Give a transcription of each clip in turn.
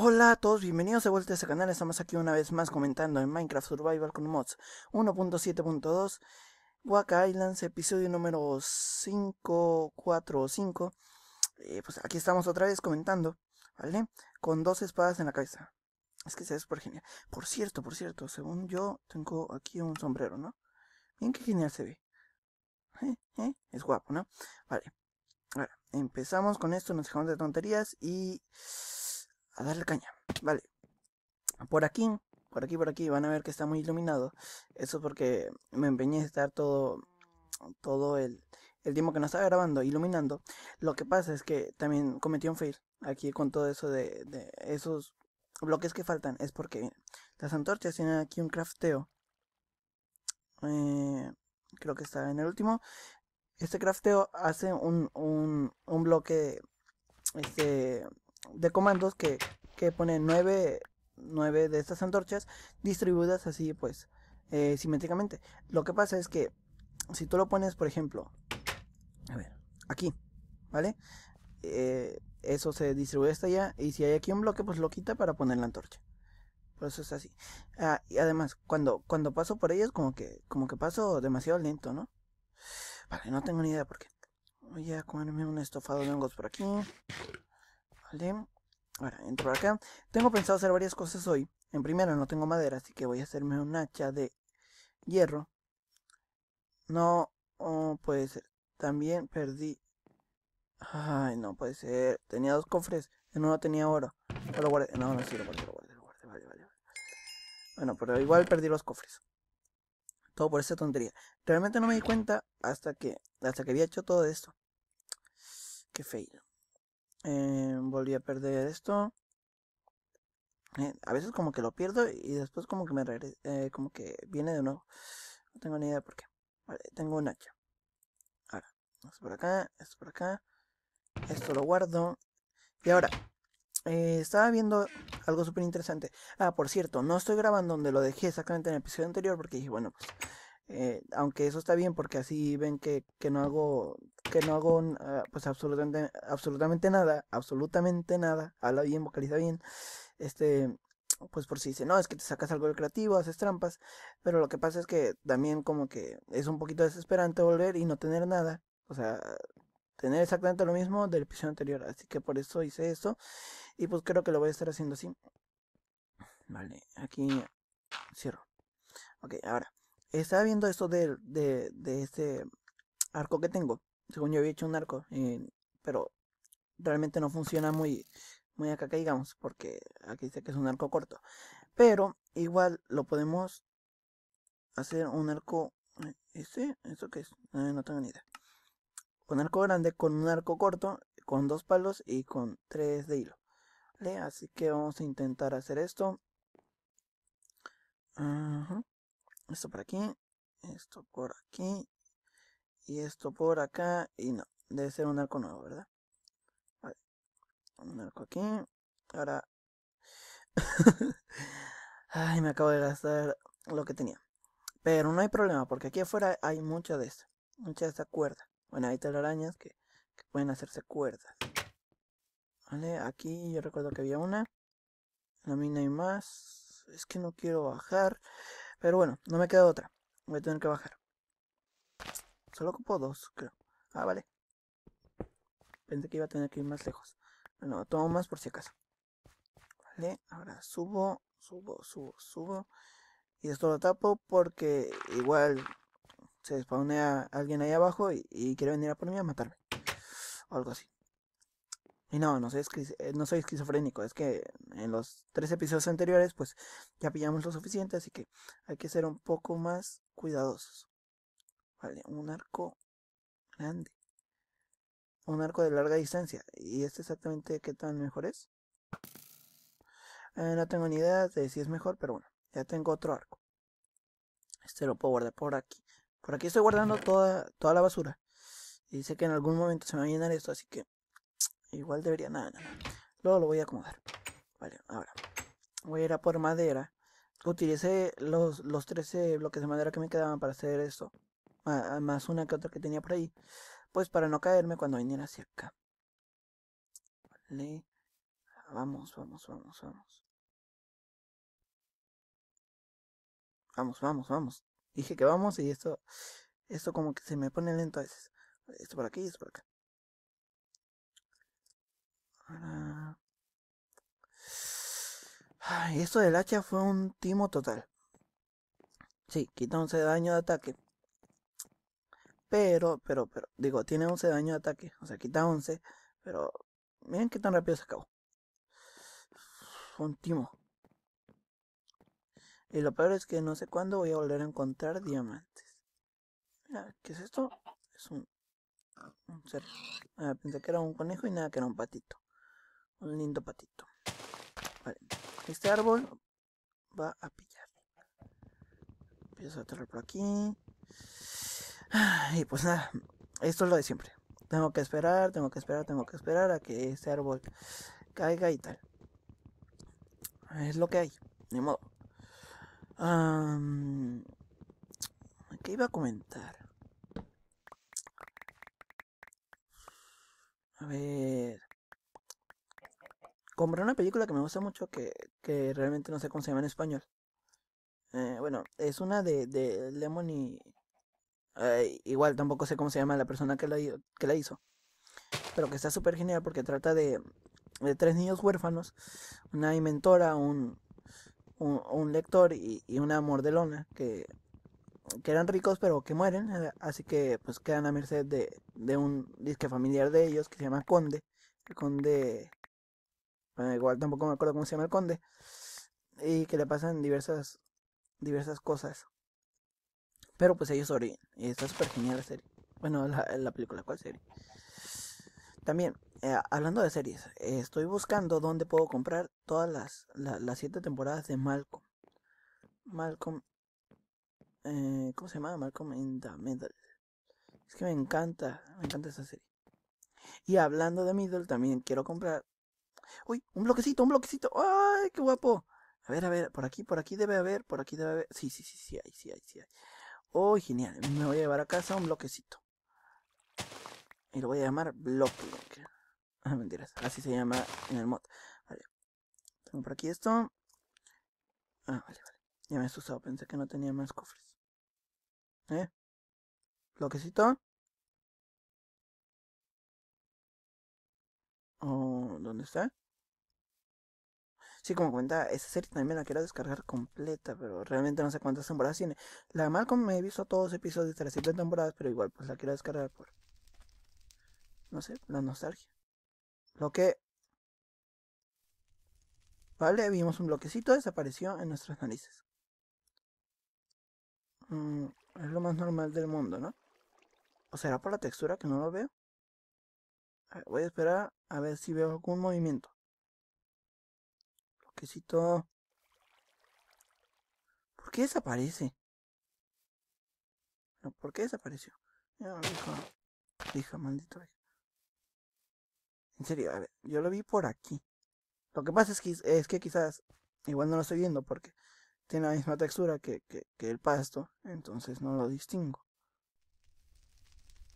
Hola a todos, bienvenidos de vuelta a este canal, estamos aquí una vez más comentando en Minecraft Survival con mods 1.7.2 Waka Islands, episodio número 5, 4 o 5 eh, Pues aquí estamos otra vez comentando, ¿vale? Con dos espadas en la cabeza Es que se ve súper genial Por cierto, por cierto, según yo tengo aquí un sombrero, ¿no? Bien que genial se ve ¿Eh? eh es guapo, ¿no? Vale, ahora empezamos con esto, nos dejamos de tonterías y a darle caña. Vale. Por aquí, por aquí, por aquí, van a ver que está muy iluminado. Eso porque me empeñé a estar todo, todo el, el tiempo que no estaba grabando, iluminando. Lo que pasa es que también cometí un fail aquí con todo eso de, esos bloques que faltan. Es porque las antorchas tienen aquí un crafteo. Eh, creo que está en el último. Este crafteo hace un, un, un bloque este, de comandos que, que pone 9, de estas antorchas distribuidas así pues eh, simétricamente. Lo que pasa es que si tú lo pones, por ejemplo, a ver, aquí, ¿vale? Eh, eso se distribuye hasta allá y si hay aquí un bloque, pues lo quita para poner la antorcha. Por eso es así. Ah, y además, cuando, cuando paso por ellas, como que, como que paso demasiado lento, ¿no? Vale, no tengo ni idea por qué. Voy a comerme un estofado de hongos por aquí. Vale. Ahora, entro acá. Tengo pensado hacer varias cosas hoy. En primero no tengo madera, así que voy a hacerme un hacha de hierro. No oh, puede ser. También perdí. Ay, no puede ser. Tenía dos cofres. En uno tenía oro. lo guardé. No, no, lo guardé, lo guardé, lo guardé. Vale, vale, Bueno, pero igual perdí los cofres. Todo por esa tontería. Realmente no me di cuenta hasta que hasta que había hecho todo esto. Qué feo. Eh, volví a perder esto. Eh, a veces como que lo pierdo y después como que me eh, como que viene de nuevo. No tengo ni idea por qué. Vale, tengo un hacha. Ahora, esto por acá, esto por acá. Esto lo guardo. Y ahora, estaba viendo algo súper interesante. Ah, por cierto, no estoy grabando donde lo dejé exactamente en el episodio anterior porque dije, bueno, pues, aunque eso está bien porque así ven que, que no hago que no hago ah, pues absolutamente, absolutamente nada, absolutamente nada, habla bien, vocaliza bien, este, pues por si dice, no, es que te sacas algo del creativo, haces trampas, pero lo que pasa es que también como que es un poquito desesperante volver y no tener nada, o sea, tener exactamente lo mismo del episodio anterior, así que por eso hice eso y pues creo que lo voy a estar haciendo así. Vale, aquí cierro. Ok, ahora, estaba viendo esto de, de, de este arco que tengo según yo había hecho un arco, eh, pero realmente no funciona muy, muy acá que digamos, porque aquí dice que es un arco corto. Pero igual lo podemos hacer un arco, eh, ¿este? ¿Esto qué es? Eh, no tengo ni idea. Un arco grande con un arco corto, con dos palos y con tres de hilo. ¿Vale? Así que vamos a intentar hacer esto. Esto por aquí, esto por aquí y esto por acá y no, debe ser un arco nuevo, ¿verdad? Un arco aquí, ahora... Ay, me acabo de gastar lo que tenía. Pero no hay problema, porque aquí afuera hay mucha de esta, mucha de esta cuerda. Bueno, hay telarañas que, pueden hacerse cuerdas. Vale, aquí yo recuerdo que había una. la mina hay más. Es que no quiero bajar. Pero bueno, no me queda otra. Voy a tener que bajar. Solo ocupo dos, creo. Ah, vale. Pensé que iba a tener que ir más lejos. Bueno, tomo más por si acaso. Vale, ahora subo, subo, subo, subo. Y esto lo tapo porque igual se spawnea alguien ahí abajo y, quiere venir a por mí a matarme. O algo así. Y no, no soy, eh, no soy esquizofrénico, es que en los tres episodios anteriores pues ya pillamos lo suficiente, así que hay que ser un poco más cuidadosos. Vale, un arco grande. Un arco de larga distancia. ¿Y este exactamente qué tan mejor es? Eh, no tengo ni idea de si es mejor, pero bueno. Ya tengo otro arco. Este lo puedo guardar por aquí. Por aquí estoy guardando toda, toda la basura. Y sé que en algún momento se me va a llenar esto, así que igual debería nada, no, Luego lo voy a acomodar. Vale, ahora voy a ir a por madera. Utilicé los, los 13 bloques de madera que me quedaban para hacer esto más una que otra que tenía por ahí, pues para no caerme cuando viniera hacia acá. Vamos, vamos, vamos, vamos. Vamos, vamos, vamos. Dije que vamos y esto, esto como que se me pone lento a veces. Esto por aquí, esto por acá. esto del hacha fue un timo total. Sí, quita 11 de daño de ataque. Pero, pero, pero, digo, tiene 11 daño de ataque. O sea, quita 11. Pero, miren qué tan rápido se acabó. Un Y lo peor es que no sé cuándo voy a volver a encontrar diamantes. Mira, ¿qué es esto? Es un... un ser. Ah, pensé que era un conejo y nada, que era un patito. Un lindo patito. Vale. Este árbol va a pillar. Empiezo a atarlo por aquí. Y pues nada, esto es lo de siempre. Tengo que esperar, tengo que esperar, tengo que esperar a que ese árbol caiga y tal. Es lo que hay, ni modo. ¿Qué iba a comentar? A ver. Compré una película que me gusta mucho que, realmente no sé cómo se llama en español. Eh, bueno, es una de, de y eh, igual tampoco sé cómo se llama la persona que la, que la hizo. Pero que está súper genial porque trata de, tres niños huérfanos, una inventora, un, un, lector y, y, una mordelona que, que eran ricos pero que mueren. Eh, así que pues quedan a merced de, de un disque familiar de ellos que se llama Conde. El Conde... igual tampoco me acuerdo cómo se llama el Conde. Y que le pasan diversas, diversas cosas. Pero pues ellos sobreviven. Está súper genial la serie. Bueno, la, película, ¿cuál serie? También, eh, hablando de series, estoy buscando dónde puedo comprar todas las, las siete temporadas de Malcolm. Malcolm. Eh, ¿Cómo se llama? Malcolm in the Middle. Es que me encanta, me encanta esa serie. Y hablando de Middle, también quiero comprar. Uy, un bloquecito, un bloquecito. ¡Ay, qué guapo! A ver, a ver, por aquí, por aquí debe haber, por aquí debe haber. Sí, sí, sí, sí, hay, sí, sí, Oh, genial. Me voy a llevar a casa un bloquecito. Y lo voy a llamar bloque Ah, mentiras. Así se llama en el mod. Vale. Tengo por aquí esto. Ah, vale, vale. Ya me he asustado. Pensé que no tenía más cofres. ¿Eh? ¿Bloquecito? Oh, ¿dónde está? Sí, como comentaba, esa serie también la quiero descargar completa, pero realmente no sé cuántas temporadas tiene. La de Malcolm me he visto todos los episodios de las siete temporadas, pero igual, pues la quiero descargar por. No sé, la nostalgia. Lo que. Vale, vimos un bloquecito, desapareció en nuestras narices. Mm, es lo más normal del mundo, ¿no? ¿O será por la textura que no lo veo? Ah, voy a esperar a ver si veo algún movimiento. ¿Por qué desaparece? No, ¿por qué desapareció? No, ah, maldito. En serio, a ver, yo lo vi por aquí. Lo que pasa es que, es que quizás, igual no lo estoy viendo porque tiene la misma textura que, que el pasto, entonces no lo distingo.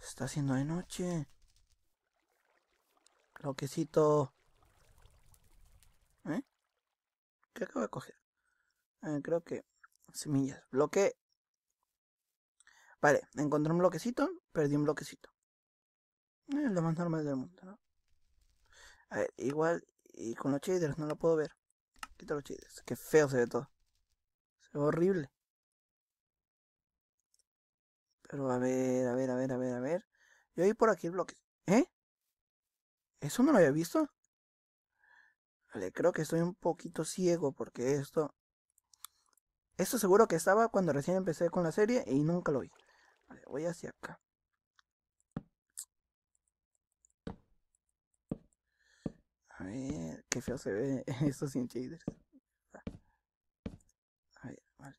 Se está haciendo de noche. Loquecito. ¿Eh? que acabo de coger? Eh, creo que semillas. Bloque. Vale, encontré un bloquecito, perdí un bloquecito. Es eh, lo más normal del mundo, A ver, igual, y con los shaders no lo puedo ver. Quita los shaders, que feo se ve todo. Se horrible. Pero a ver, a ver, a ver, a ver, a ver. Yo vi por aquí el bloque. ¿Eh? ¿Eso no lo había visto? Vale, creo que estoy un poquito ciego porque esto... Esto seguro que estaba cuando recién empecé con la serie y nunca lo vi. Vale, voy hacia acá. A ver, qué feo se ve esto sin shaders. A ver, vale.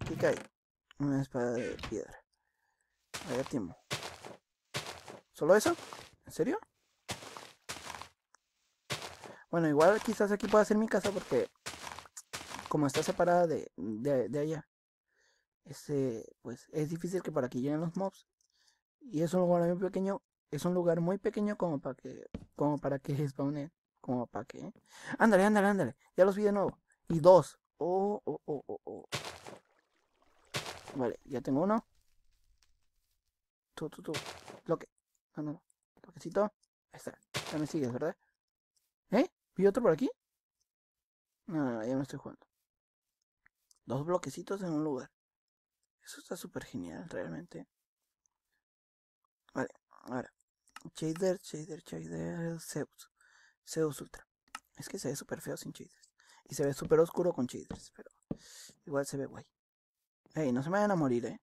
Aquí cae una espada de piedra. A ver, Timo. ¿Solo eso? ¿En serio? Bueno, igual quizás aquí pueda ser mi casa porque como está separada de, de, allá, este, pues es difícil que para aquí lleguen los mobs. Y es un lugar muy pequeño, es un lugar muy pequeño como para que, como para que spawnen, como para que... ¿eh? Ándale, ándale, ándale, ya los vi de nuevo. Y dos. Oh, oh, oh, oh, oh. Vale, ya tengo uno. Tú, tú, tú. lo que no, no. Ahí está. Ya me sigues, ¿verdad? ¿Eh? ¿Y otro por aquí? No, ah, ya me estoy jugando. Dos bloquecitos en un lugar. Eso está súper genial, realmente. Vale, ahora. Shader, shader, shader, Zeus. Zeus Ultra. Es que se ve súper feo sin shaders. Y se ve súper oscuro con shaders, pero igual se ve guay. Ey, no se me vayan a morir, eh.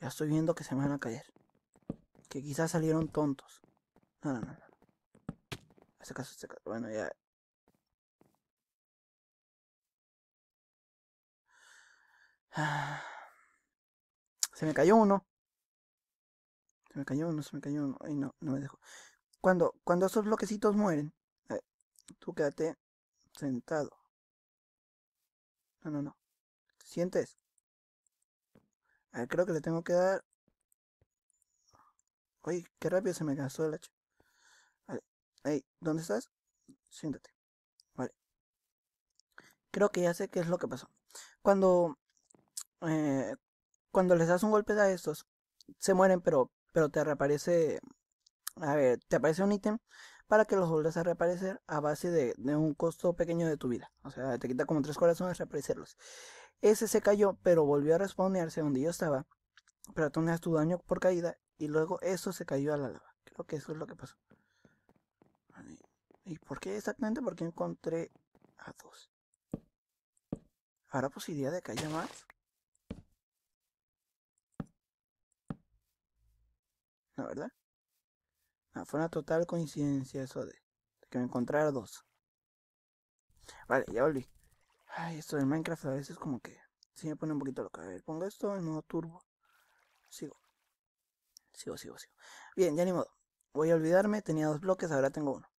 Ya estoy viendo que se me van a caer. Que quizás salieron tontos. No, no, no caso, Bueno, ya. Se me cayó uno. Se me cayó uno, se me cayó uno. Ay, no, no me dejo. Cuando, cuando esos bloquecitos mueren, eh, tú quédate sentado. No, no, no. sientes? A creo que le tengo que dar... Uy, qué rápido se me gastó el hacha. ¿dónde estás? Siéntate. Vale. Creo que ya sé qué es lo que pasó. Cuando. Eh, cuando les das un golpe a estos, se mueren, pero, pero te reaparece. A ver, te aparece un ítem para que los vuelvas a reaparecer a base de, un costo pequeño de tu vida. O sea, te quita como tres corazones reaparecerlos. Ese se cayó, pero volvió a responderse donde yo estaba. Pero tú tu daño por caída y luego eso se cayó a la lava. Creo que eso es lo que pasó. ¿Y por qué exactamente? Porque encontré a dos. Ahora ¿Habrá posibilidad de que haya más? ¿No, verdad? fue una total coincidencia eso de, que me encontrara dos. Vale, ya volví. Ay, esto del Minecraft a veces como que sí me pone un poquito loca. A ver, pongo esto en modo turbo. Sigo. Sigo, sigo, sigo. Bien, ya ni modo. Voy a olvidarme, tenía dos bloques, ahora tengo uno.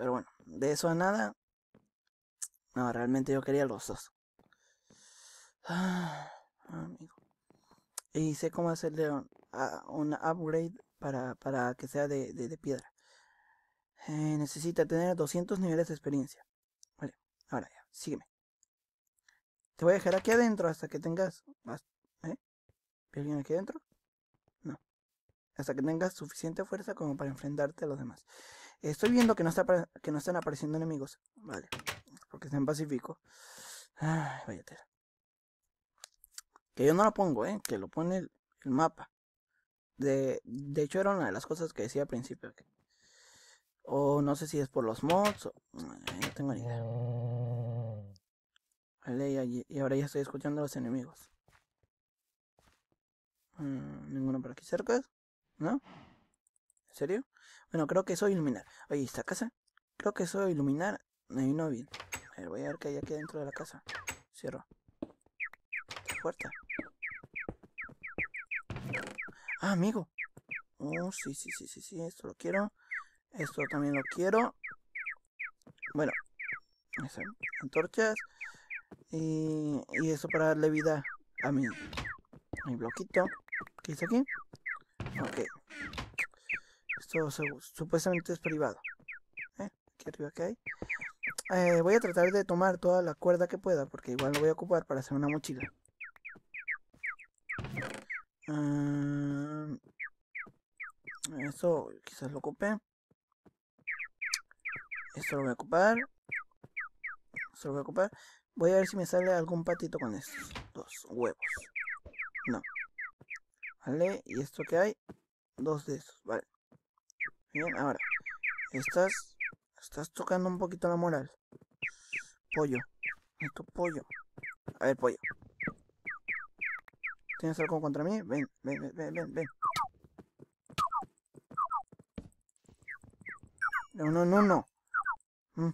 Pero bueno, de eso a nada. No, realmente yo quería los dos. amigo. Y sé cómo hacerle ah, un, upgrade para, para, que sea de, piedra. Eh, necesita tener 200 niveles de experiencia. Vale, ahora ya, sígueme. Te voy a dejar aquí adentro hasta que tengas... ¿Eh? alguien aquí adentro? No. Hasta que tengas suficiente fuerza como para enfrentarte a los demás. Estoy viendo que no, está, que no están apareciendo enemigos. Vale. Porque está en Pacífico. Ay, vaya tela. Que yo no lo pongo, ¿eh? Que lo pone el, mapa. De, de, hecho, era una de las cosas que decía al principio. o no sé si es por los mods. no tengo ni idea. Vale, y, ahora ya estoy escuchando a los enemigos. Mm, ninguno por aquí cerca. ¿No? serio? Bueno, creo que soy iluminar. Oye, ¿esta casa? Creo que soy iluminar. No, no bien. A voy a ver qué hay aquí dentro de la casa. Cierro. Puerta. Ah, amigo. Oh, sí, sí, sí, sí, sí. Esto lo quiero. Esto también lo quiero. Bueno. antorchas. Y, y eso para darle vida a mi, mi bloquito. ¿Qué es aquí? Ok supuestamente es privado. ¿eh? Aquí arriba que hay. Eh, voy a tratar de tomar toda la cuerda que pueda, porque igual lo voy a ocupar para hacer una mochila. Ah, eso quizás lo ocupe. Esto lo voy a ocupar. Esto lo voy a ocupar. Voy a ver si me sale algún patito con estos dos huevos. No. Vale, y esto que hay, dos de esos, vale. Bien, ahora. Estás. Estás tocando un poquito la moral. Pollo. Esto pollo. A ver, pollo. ¿Tienes algo contra mí? Ven, ven, ven, ven, ven. No, no, no, no. Mm,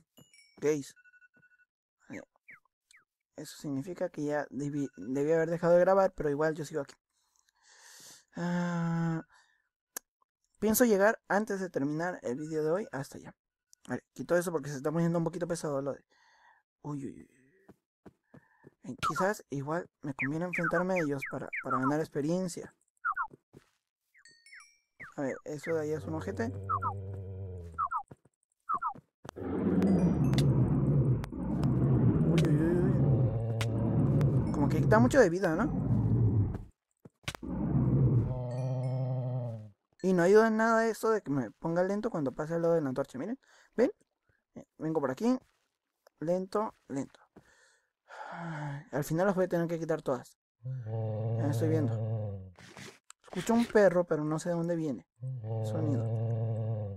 Eso significa que ya debía haber dejado de grabar, pero igual yo sigo aquí. Ah, Pienso llegar antes de terminar el vídeo de hoy hasta allá. Vale, quito eso porque se está poniendo un poquito pesado lo de... Uy, uy, uy. Eh, quizás igual me conviene enfrentarme a ellos para, ganar experiencia. A ver, eso de ahí es un ojete. Uy, uy, uy. Como que quita mucho de vida, ¿no? Y no ayuda en nada eso de que me ponga lento cuando pase al lado de la antorcha. Miren, ven, eh, vengo por aquí. Lento, lento. Al final las voy a tener que quitar todas. Ya estoy viendo. Escucho un perro, pero no sé de dónde viene. Sonido.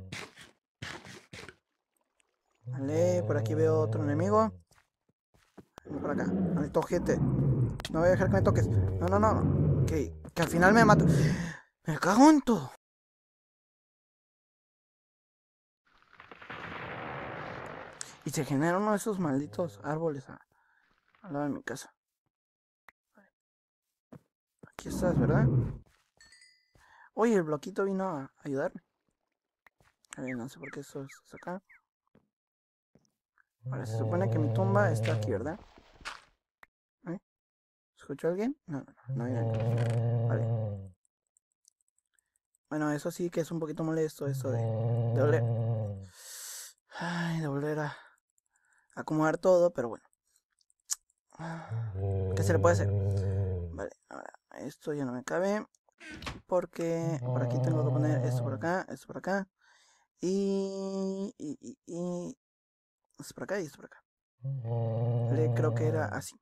Vale, por aquí veo otro enemigo. por acá. al No voy a dejar que me toques. No, no, no. no. Que, que al final me mato. Me cago en todo. Y se genera uno de esos malditos árboles al lado de mi casa. Aquí estás, ¿verdad? Oye, el bloquito vino a ayudarme. A ver, no sé por qué eso es acá. Ahora se supone que mi tumba está aquí, ¿verdad? ¿Escucho ¿Escuchó alguien? No, no, no, no Vale. Bueno, eso sí que es un poquito molesto, eso de, de oler. Ay, de oler a acomodar todo, pero bueno. Ah, ¿Qué se le puede hacer? Vale, esto ya no me cabe. Porque por aquí tengo que poner esto por acá, esto por acá. Y, y, y, esto por acá y esto por acá. Le creo que era así.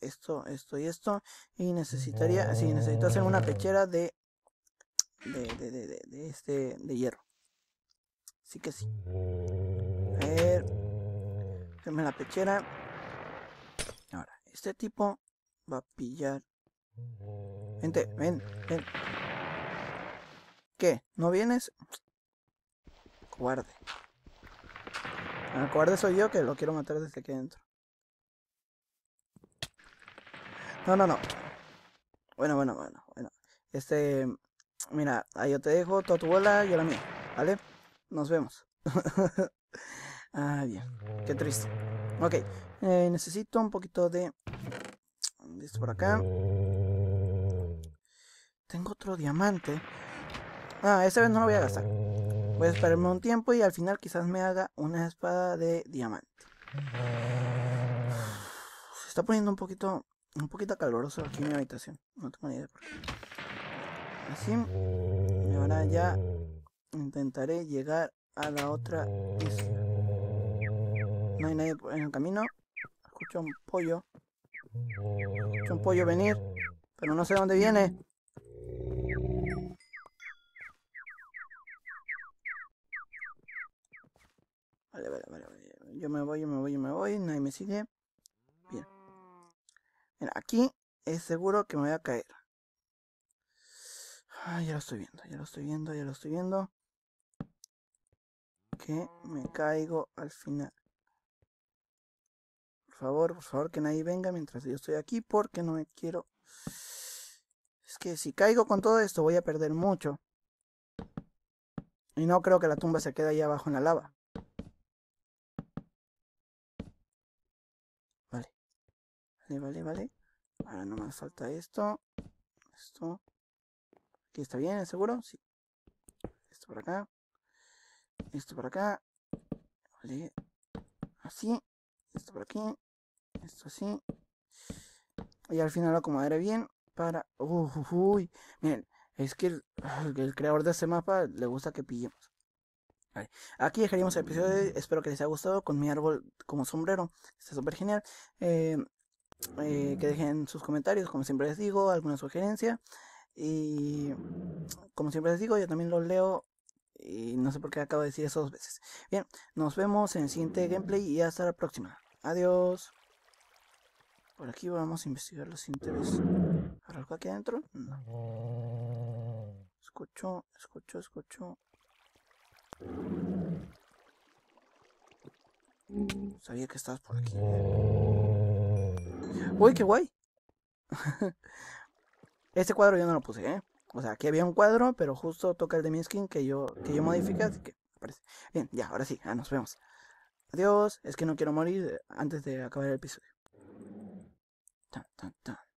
esto, esto y esto. Y necesitaría, sí, necesito hacer una pechera de, de, de, de, de este, de hierro. Así que sí. A ver. Mm. la pechera. Ahora, este tipo va a pillar. Vente, ven, ven. ¿Qué? ¿No vienes? Cobarde. Ah, El soy yo que lo quiero matar desde aquí adentro No, no, no. Bueno, bueno, bueno, bueno. Este, mira, ahí yo te dejo toda tu bola y la mía, ¿vale? nos vemos. ah, bien. Qué triste. Ok. Eh, necesito un poquito de... esto por acá. Tengo otro diamante. Ah, esta vez no lo voy a gastar. Voy a esperarme un tiempo y al final quizás me haga una espada de diamante. Se está poniendo un poquito... Un poquito caluroso aquí en mi habitación. No tengo ni idea por qué. Así. Y ahora ya Intentaré llegar a la otra isla. No hay nadie en el camino. Escucho un pollo. Escucho un pollo venir, pero no sé de dónde viene. Vale, vale, vale, vale. Yo me voy, yo me voy, yo me voy. Nadie me sigue. Bien. Mira, aquí es seguro que me voy a caer. ya lo estoy viendo, ya lo estoy viendo, ya lo estoy viendo que me caigo al final. Por favor, por favor, que nadie venga mientras yo estoy aquí porque no me quiero... Es que si caigo con todo esto voy a perder mucho. Y no creo que la tumba se quede ahí abajo en la lava. Vale. Vale, vale, vale. Ahora no me falta esto. Esto. Aquí está bien, seguro. Sí. Esto por acá. Esto por acá. Así. Esto por aquí. Esto así. Y al final lo acomodaré bien para... Uy, miren, es que el, creador de este mapa le gusta que pillemos. Aquí dejaríamos el episodio. espero que les haya gustado con mi árbol como sombrero. Está súper genial. Eh, eh, que dejen sus comentarios, como siempre les digo, alguna sugerencia. Y como siempre les digo, yo también los leo y no sé por qué acabo de decir eso dos veces. Bien, nos vemos en el siguiente gameplay y hasta la próxima. Adiós. Por aquí vamos a investigar los intereses. ¿Algo aquí adentro? Escucho, escucho, escucho. Sabía que estabas por aquí. Uy, qué guay. este cuadro yo no lo puse, ¿eh? o sea, aquí había un cuadro, pero justo toca el de mi skin que yo, que yo que aparece. Bien, ya, ahora sí, nos vemos. Adiós, es que no quiero morir eh, antes de acabar el episodio. Tan, tan,